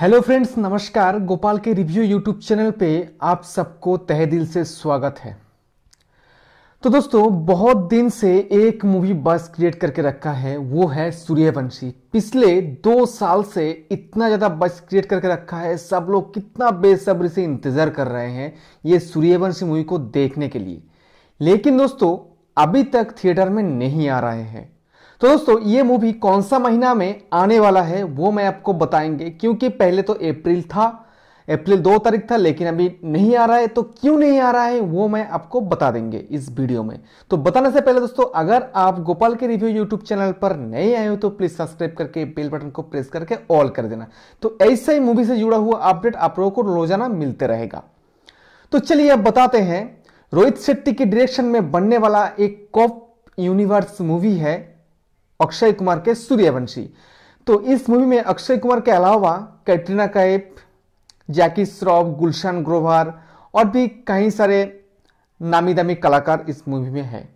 hello friends नमस्कार गोपाल के review YouTube channel पे आप सबको तहे दिल से स्वागत है तो दोस्तों बहुत दिन से एक मूवी बस क्रिएट करके रखा है वो है सूर्यवंशी पिछले दो साल से इतना ज़्यादा बस क्रिएट करके रखा है सब लोग कितना बेसब्री से इंतज़ार कर रहे हैं ये सूर्यवंशी मूवी को देखने के लिए लेकिन दोस्तों अभी तक थिएटर में नहीं आ रहे हैं तो दोस्तों ये मूवी कौन सा महीना में आने वाला है वो मैं आपको बताएंगे क्योंकि पहले तो अप्रैल था अप्रैल दो तारीख था लेकिन अभी नहीं आ रहा है तो क्यों नहीं आ रहा है वो मैं आपको बता देंगे इस वीडियो में तो बताने से पहले दोस्तों अगर आप गोपाल के रिव्यू यूट्यूब चैनल पर नए आए हो तो प्लीज सब्सक्राइब करके बेल बटन को प्रेस करके ऑल कर देना तो ऐसा ही मूवी से जुड़ा हुआ अपडेट आप लोगों को रोजाना मिलते रहेगा तो चलिए अब बताते हैं रोहित शेट्टी के डायरेक्शन में बनने वाला एक कॉप यूनिवर्स मूवी है अक्षय कुमार के सूर्यवंशी तो इस मूवी में अक्षय कुमार के अलावा कैटरीना कैफ जैकी श्रॉफ गुलशन ग्रोवर और भी कई सारे नामी दामी कलाकार इस मूवी में है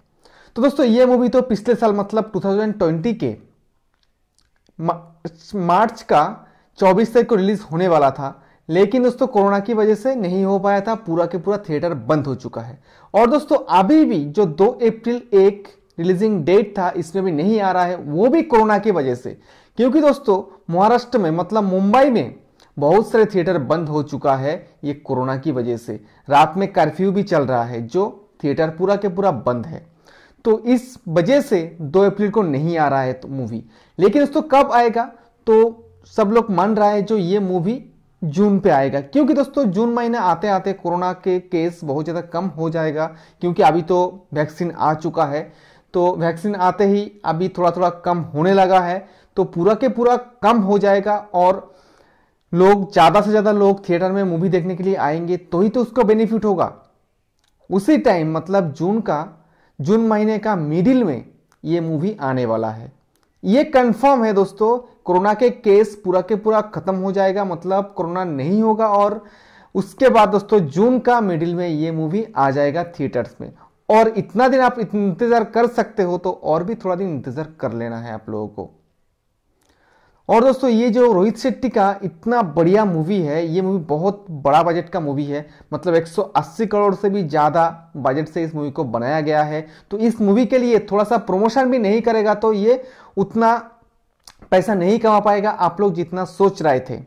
तो दोस्तों ये मूवी तो पिछले साल मतलब 2020 के मार्च का 24 तारीख को रिलीज होने वाला था लेकिन दोस्तों कोरोना की वजह से नहीं हो पाया था पूरा के पूरा थिएटर बंद हो चुका है और दोस्तों अभी भी जो 2 अप्रैल एक रिलीजिंग डेट था इसमें भी नहीं आ रहा है वो भी कोरोना की वजह से क्योंकि दोस्तों महाराष्ट्र में मतलब मुंबई में बहुत सारे थिएटर बंद हो चुका है ये कोरोना की वजह से रात में कर्फ्यू भी चल रहा है जो थिएटर पूरा के पूरा बंद है तो इस वजह से 2 अप्रैल को नहीं आ रहा है तो मूवी लेकिन दोस्तों कब आएगा तो सब लोग मान रहा है जो ये मूवी जून पे आएगा क्योंकि दोस्तों जून महीने आते आते कोरोना के केस बहुत ज़्यादा कम हो जाएगा क्योंकि अभी तो वैक्सीन आ चुका है तो वैक्सीन आते ही अभी थोड़ा थोड़ा कम होने लगा है तो पूरा के पूरा कम हो जाएगा और लोग ज़्यादा से ज़्यादा लोग थिएटर में मूवी देखने के लिए आएंगे तो ही तो उसका बेनिफिट होगा उसी टाइम मतलब जून का जून महीने का मिडिल में ये मूवी आने वाला है ये कंफर्म है दोस्तों कोरोना के केस पूरा के पूरा ख़त्म हो जाएगा मतलब कोरोना नहीं होगा और उसके बाद दोस्तों जून का मिडिल में ये मूवी आ जाएगा थिएटर्स में और इतना दिन आप इंतज़ार कर सकते हो तो और भी थोड़ा दिन इंतज़ार कर लेना है आप लोगों को और दोस्तों ये जो रोहित शेट्टी का इतना बढ़िया मूवी है ये मूवी बहुत बड़ा बजट का मूवी है मतलब 180 करोड़ से भी ज़्यादा बजट से इस मूवी को बनाया गया है तो इस मूवी के लिए थोड़ा सा प्रमोशन भी नहीं करेगा तो ये उतना पैसा नहीं कमा पाएगा आप लोग जितना सोच रहे थे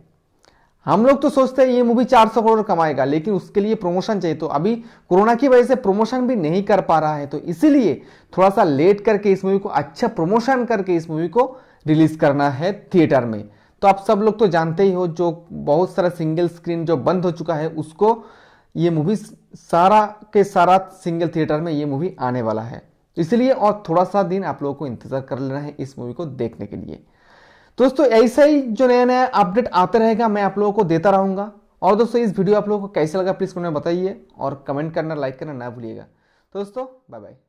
हम लोग तो सोचते हैं ये मूवी 400 करोड़ कमाएगा लेकिन उसके लिए प्रमोशन चाहिए तो अभी कोरोना की वजह से प्रमोशन भी नहीं कर पा रहा है तो इसीलिए थोड़ा सा लेट करके इस मूवी को अच्छा प्रमोशन करके इस मूवी को रिलीज करना है थिएटर में तो आप सब लोग तो जानते ही हो जो बहुत सारा सिंगल स्क्रीन जो बंद हो चुका है उसको ये मूवी सारा के सारा सिंगल थिएटर में ये मूवी आने वाला है तो इसलिए और थोड़ा सा दिन आप लोगों को इंतजार कर लेना है इस मूवी को देखने के लिए दोस्तों ऐसा ही जो नया नया अपडेट आता रहेगा मैं आप लोगों को देता रहूंगा और दोस्तों इस वीडियो आप लोगों को कैसा लगा प्लीज़ कमेंट बताइए और कमेंट करना लाइक करना ना भूलिएगा दोस्तों बाय बाय